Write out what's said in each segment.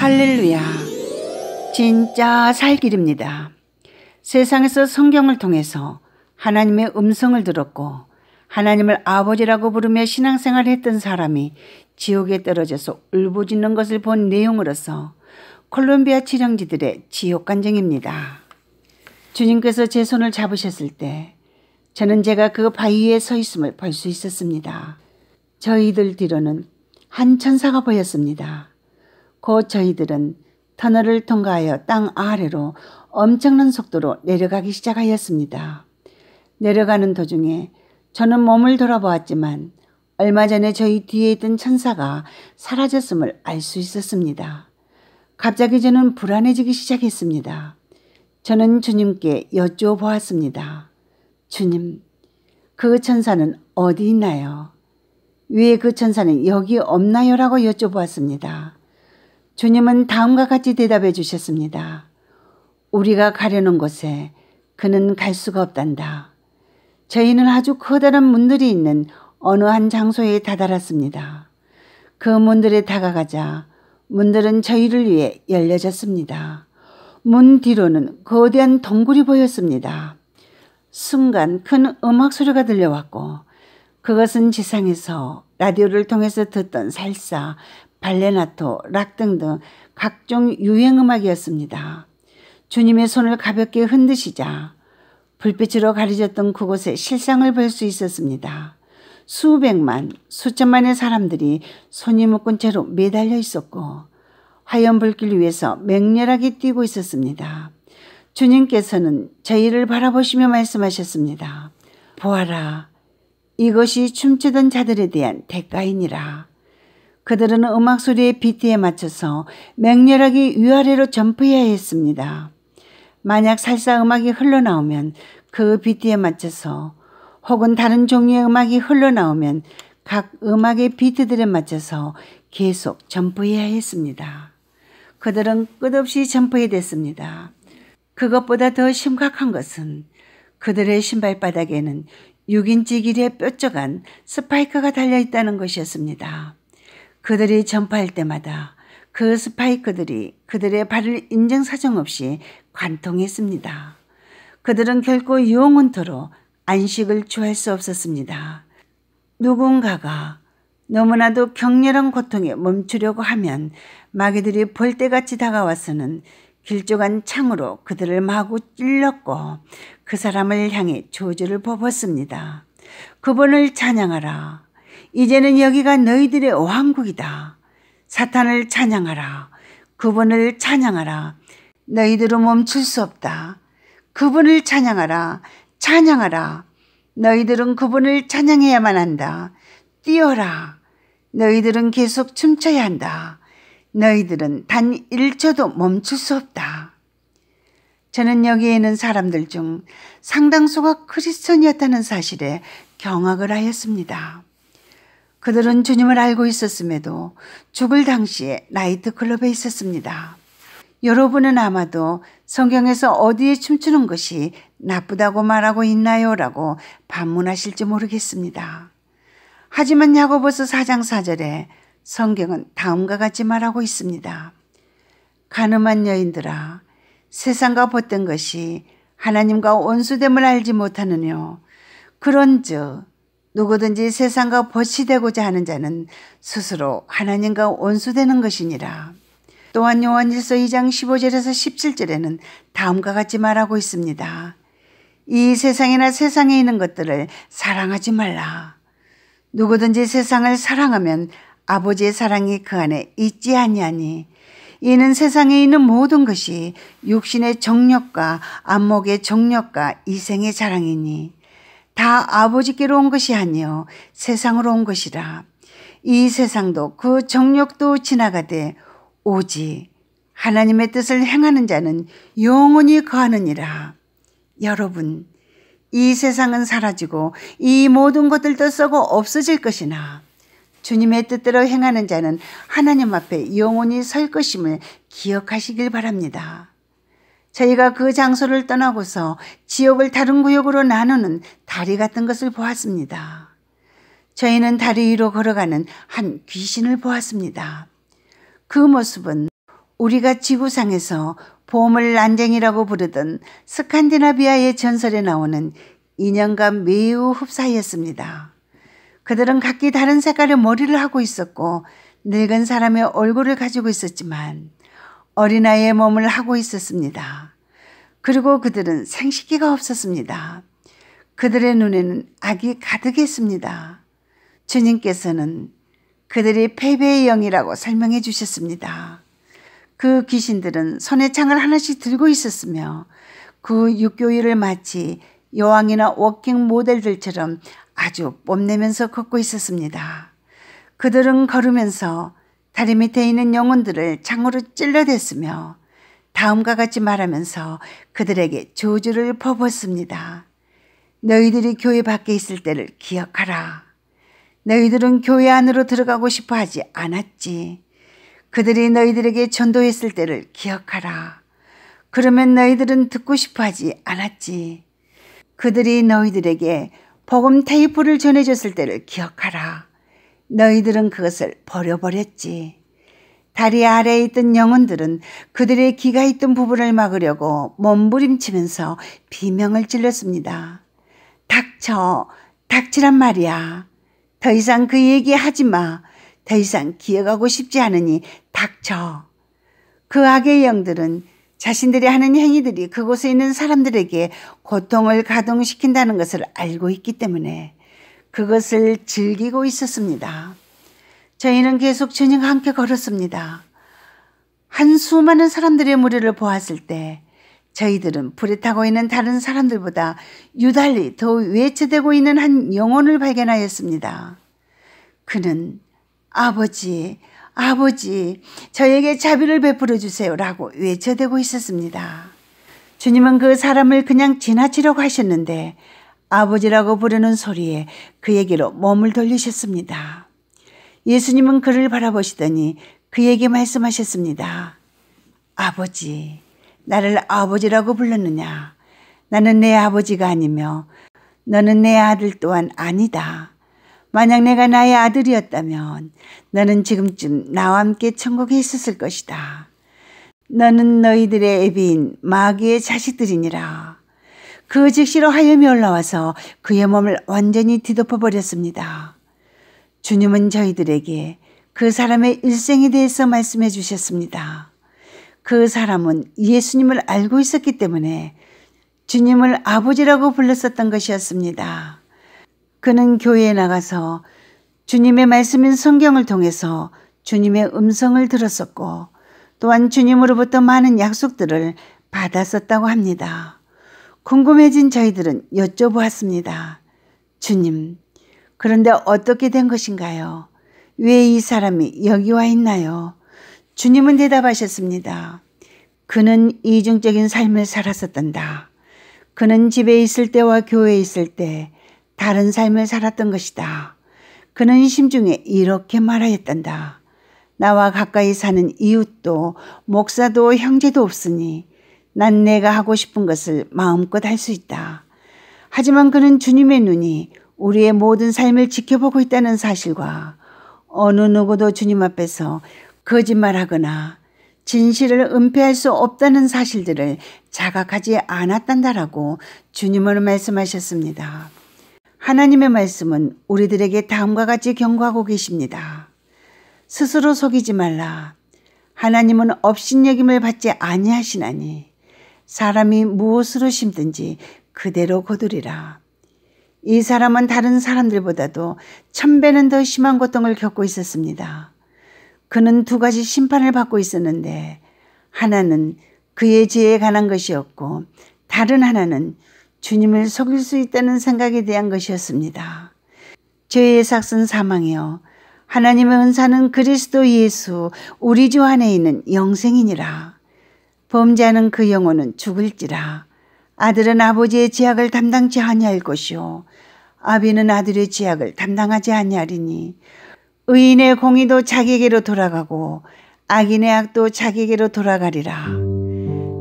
할렐루야. 진짜 살 길입니다. 세상에서 성경을 통해서 하나님의 음성을 들었고 하나님을 아버지라고 부르며 신앙생활을 했던 사람이 지옥에 떨어져서 울부짖는 것을 본 내용으로서 콜롬비아 치령지들의 지옥 간증입니다. 주님께서 제 손을 잡으셨을 때 저는 제가 그 바위에 서 있음을 볼 수 있었습니다. 저희들 뒤로는 한 천사가 보였습니다. 곧 저희들은 터널을 통과하여 땅 아래로 엄청난 속도로 내려가기 시작하였습니다. 내려가는 도중에 저는 몸을 돌아보았지만 얼마 전에 저희 뒤에 있던 천사가 사라졌음을 알 수 있었습니다. 갑자기 저는 불안해지기 시작했습니다. 저는 주님께 여쭈어보았습니다. 주님, 그 천사는 어디 있나요? 위에 그 천사는 여기 없나요? 라고 여쭤보았습니다. 주님은 다음과 같이 대답해 주셨습니다. 우리가 가려는 곳에 그는 갈 수가 없단다. 저희는 아주 커다란 문들이 있는 어느 한 장소에 다다랐습니다. 그 문들에 다가가자 문들은 저희를 위해 열려졌습니다. 문 뒤로는 거대한 동굴이 보였습니다. 순간 큰 음악 소리가 들려왔고 그것은 지상에서 라디오를 통해서 듣던 살사, 발레나토, 락 등등 각종 유행음악이었습니다. 주님의 손을 가볍게 흔드시자 불빛으로 가려졌던 그곳에 실상을 볼 수 있었습니다. 수백만, 수천만의 사람들이 손이 묶은 채로 매달려 있었고 화염 불길 위에서 맹렬하게 뛰고 있었습니다. 주님께서는 저희를 바라보시며 말씀하셨습니다. 보아라, 이것이 춤추던 자들에 대한 대가이니라. 그들은 음악 소리의 비트에 맞춰서 맹렬하게 위아래로 점프해야 했습니다. 만약 살사 음악이 흘러나오면 그 비트에 맞춰서 혹은 다른 종류의 음악이 흘러나오면 각 음악의 비트들에 맞춰서 계속 점프해야 했습니다. 그들은 끝없이 점프해 됐습니다. 그것보다 더 심각한 것은 그들의 신발바닥에는 6인치 길이의 뾰족한 스파이크가 달려 있다는 것이었습니다. 그들이 전파할 때마다 그 스파이크들이 그들의 발을 인정사정없이 관통했습니다. 그들은 결코 용은토로 안식을 취할 수 없었습니다. 누군가가 너무나도 격렬한 고통에 멈추려고 하면 마귀들이 벌떼같이 다가와서는 길쭉한 창으로 그들을 마구 찔렀고 그 사람을 향해 조절을 뽑았습니다 그분을 찬양하라. 이제는 여기가 너희들의 왕국이다. 사탄을 찬양하라. 그분을 찬양하라. 너희들은 멈출 수 없다. 그분을 찬양하라. 찬양하라. 너희들은 그분을 찬양해야만 한다. 뛰어라. 너희들은 계속 춤춰야 한다. 너희들은 단 1초도 멈출 수 없다. 저는 여기에 있는 사람들 중 상당수가 크리스천이었다는 사실에 경악을 하였습니다. 그들은 주님을 알고 있었음에도 죽을 당시에 나이트클럽에 있었습니다. 여러분은 아마도 성경에서 어디에 춤추는 것이 나쁘다고 말하고 있나요? 라고 반문하실지 모르겠습니다. 하지만 야고보서 4장 4절에 성경은 다음과 같이 말하고 있습니다. 가늠한 여인들아 세상과 벗된 것이 하나님과 원수됨을 알지 못하느뇨 그런즉 누구든지 세상과 벗이 되고자 하는 자는 스스로 하나님과 원수되는 것이니라. 또한 요한 1서 2장 15절에서 17절에는 다음과 같이 말하고 있습니다. 이 세상이나 세상에 있는 것들을 사랑하지 말라. 누구든지 세상을 사랑하면 아버지의 사랑이 그 안에 있지 아니하니 이는 세상에 있는 모든 것이 육신의 정력과 안목의 정력과 이생의 자랑이니 다 아버지께로 온 것이 아니요 세상으로 온 것이라 이 세상도 그 정욕도 지나가되 오직 하나님의 뜻을 행하는 자는 영원히 거하느니라 여러분 이 세상은 사라지고 이 모든 것들도 썩어 없어질 것이나 주님의 뜻대로 행하는 자는 하나님 앞에 영원히 설 것임을 기억하시길 바랍니다. 저희가 그 장소를 떠나고서 지역을 다른 구역으로 나누는 다리 같은 것을 보았습니다. 저희는 다리 위로 걸어가는 한 귀신을 보았습니다. 그 모습은 우리가 지구상에서 보물 난쟁이라고 부르던 스칸디나비아의 전설에 나오는 인형과 매우 흡사했습니다. 그들은 각기 다른 색깔의 머리를 하고 있었고 늙은 사람의 얼굴을 가지고 있었지만 어린아이의 몸을 하고 있었습니다. 그리고 그들은 생식기가 없었습니다. 그들의 눈에는 악이 가득했습니다. 주님께서는 그들이 패배의 영이라고 설명해 주셨습니다. 그 귀신들은 손에 창을 하나씩 들고 있었으며 그 육교일을 마치 여왕이나 워킹 모델들처럼 아주 뽐내면서 걷고 있었습니다. 그들은 걸으면서 다리 밑에 있는 영혼들을 창으로 찔러댔으며 다음과 같이 말하면서 그들에게 조주를 퍼붓습니다. 너희들이 교회 밖에 있을 때를 기억하라. 너희들은 교회 안으로 들어가고 싶어 하지 않았지. 그들이 너희들에게 전도했을 때를 기억하라. 그러면 너희들은 듣고 싶어 하지 않았지. 그들이 너희들에게 복음 테이프를 전해줬을 때를 기억하라. 너희들은 그것을 버려버렸지. 다리 아래에 있던 영혼들은 그들의 귀가 있던 부분을 막으려고 몸부림치면서 비명을 질렀습니다. 닥쳐, 닥치란 말이야. 더 이상 그 얘기 하지 마. 더 이상 기억하고 싶지 않으니 닥쳐. 그 악의 영들은 자신들이 하는 행위들이 그곳에 있는 사람들에게 고통을 가동시킨다는 것을 알고 있기 때문에 그것을 즐기고 있었습니다. 저희는 계속 저녁 함께 걸었습니다. 한 수많은 사람들의 무리를 보았을 때 저희들은 불에 타고 있는 다른 사람들보다 유달리 더 외쳐대고 있는 한 영혼을 발견하였습니다. 그는 아버지, 아버지, 저에게 자비를 베풀어 주세요라고 외쳐대고 있었습니다. 주님은 그 사람을 그냥 지나치려고 하셨는데 아버지라고 부르는 소리에 그에게로 몸을 돌리셨습니다. 예수님은 그를 바라보시더니 그에게 말씀하셨습니다. 아버지, 나를 아버지라고 불렀느냐? 나는 내 아버지가 아니며 너는 내 아들 또한 아니다. 만약 내가 나의 아들이었다면 너는 지금쯤 나와 함께 천국에 있었을 것이다. 너는 너희들의 애비인 마귀의 자식들이니라. 그 즉시로 하염이 올라와서 그의 몸을 완전히 뒤덮어 버렸습니다. 주님은 저희들에게 그 사람의 일생에 대해서 말씀해 주셨습니다. 그 사람은 예수님을 알고 있었기 때문에 주님을 아버지라고 불렀었던 것이었습니다. 그는 교회에 나가서 주님의 말씀인 성경을 통해서 주님의 음성을 들었었고 또한 주님으로부터 많은 약속들을 받았었다고 합니다. 궁금해진 저희들은 여쭤보았습니다. 주님, 그런데 어떻게 된 것인가요? 왜 이 사람이 여기 와 있나요? 주님은 대답하셨습니다. 그는 이중적인 삶을 살았었단다. 그는 집에 있을 때와 교회에 있을 때 다른 삶을 살았던 것이다. 그는 심중에 이렇게 말하였단다. 나와 가까이 사는 이웃도 목사도 형제도 없으니 난 내가 하고 싶은 것을 마음껏 할 수 있다. 하지만 그는 주님의 눈이 우리의 모든 삶을 지켜보고 있다는 사실과 어느 누구도 주님 앞에서 거짓말하거나 진실을 은폐할 수 없다는 사실들을 자각하지 않았단다라고 주님은 말씀하셨습니다. 하나님의 말씀은 우리들에게 다음과 같이 경고하고 계십니다. 스스로 속이지 말라. 하나님은 업신여김을 받지 아니하시나니 사람이 무엇으로 심든지 그대로 거두리라. 이 사람은 다른 사람들보다도 천배는 더 심한 고통을 겪고 있었습니다. 그는 두 가지 심판을 받고 있었는데 하나는 그의 죄에 관한 것이었고 다른 하나는 주님을 속일 수 있다는 생각에 대한 것이었습니다. 죄의 삭은 사망이요. 하나님의 은사는 그리스도 예수 우리 주 안에 있는 영생이니라. 범죄하는 그 영혼은 죽을지라 아들은 아버지의 지약을 담당치 아니할 것이오 아비는 아들의 지약을 담당하지 아니하리니 의인의 공의도 자기에게로 돌아가고 악인의 악도 자기에게로 돌아가리라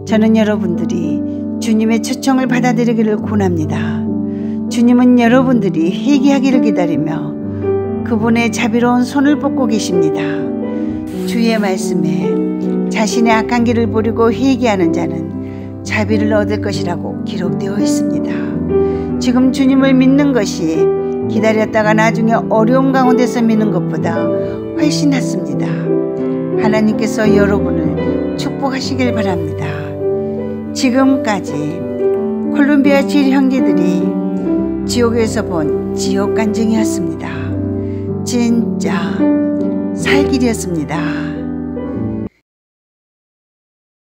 저는 여러분들이 주님의 초청을 받아들이기를 권합니다 주님은 여러분들이 회개하기를 기다리며 그분의 자비로운 손을 뽑고 계십니다. 주의 말씀에 자신의 악한 길을 버리고 회개하는 자는 자비를 얻을 것이라고 기록되어 있습니다. 지금 주님을 믿는 것이 기다렸다가 나중에 어려움 가운데서 믿는 것보다 훨씬 낫습니다. 하나님께서 여러분을 축복하시길 바랍니다. 지금까지 콜롬비아 질 형제들이 지옥에서 본 지옥 간증이었습니다. 진짜 살길이었습니다.